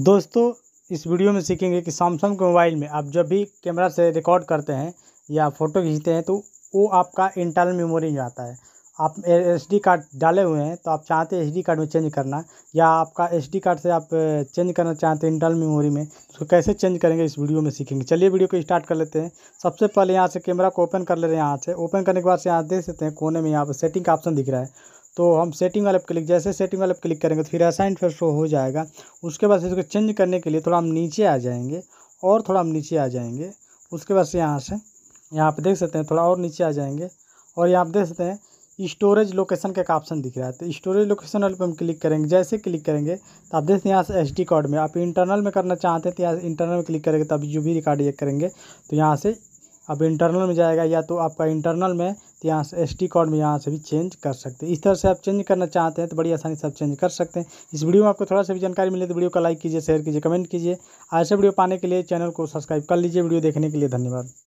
दोस्तों इस वीडियो में सीखेंगे कि सैमसंग के मोबाइल में आप जब भी कैमरा से रिकॉर्ड करते हैं या फ़ोटो खींचते हैं तो वो आपका इंटरनल मेमोरी में आता है आप एस डी कार्ड डाले हुए हैं तो आप चाहते हैं एस डी कार्ड में चेंज करना या आपका एस डी कार्ड से आप चेंज करना चाहते हैं इंटरनल मेमोरी में तो उसको कैसे चेंज करेंगे इस वीडियो में सीखेंगे चलिए वीडियो को स्टार्ट कर लेते हैं सबसे पहले यहाँ से कैमरा को ओपन कर ले रहे हैं यहाँ से ओपन करने के बाद से यहाँ देख सकते हैं कोने में यहाँ पर सेटिंग का ऑप्शन दिख रहा है तो हम सेटिंग वाले पर क्लिक जैसे सेटिंग वाले पर क्लिक करेंगे तो फिर ऐसा फिर शो हो जाएगा उसके बाद इसको चेंज करने के लिए थोड़ा हम नीचे आ जाएंगे और थोड़ा हम नीचे आ जाएंगे उसके बाद से यहाँ से यहाँ पर देख सकते हैं थोड़ा और नीचे आ जाएंगे और यहाँ पर देख सकते हैं स्टोरेज लोकेशन का एक ऑप्शन दिख रहा है तो स्टोरेज लोकेशन वाले पर हम क्लिक करेंगे जैसे क्लिक करेंगे तो आप देखते हैं यहाँ से एस कार्ड में आप इंटरनल में करना चाहते हैं तो यहाँ इंटरनल में क्लिक करेंगे तब जो भी रिकॉर्ड ये करेंगे तो यहाँ से अब इंटरनल में जाएगा या तो आपका इंटरनल में तो यहाँ से एस कोड में यहाँ से भी चेंज कर सकते हैं इस तरह से आप चेंज करना चाहते हैं तो बड़ी आसानी से आप चेंज कर सकते हैं इस वीडियो में आपको थोड़ा सा भी जानकारी मिले तो वीडियो को लाइक कीजिए शेयर कीजिए कमेंट कीजिए ऐसे वीडियो पाने के लिए चैनल को सब्सक्राइब कर लीजिए वीडियो देखने के लिए धन्यवाद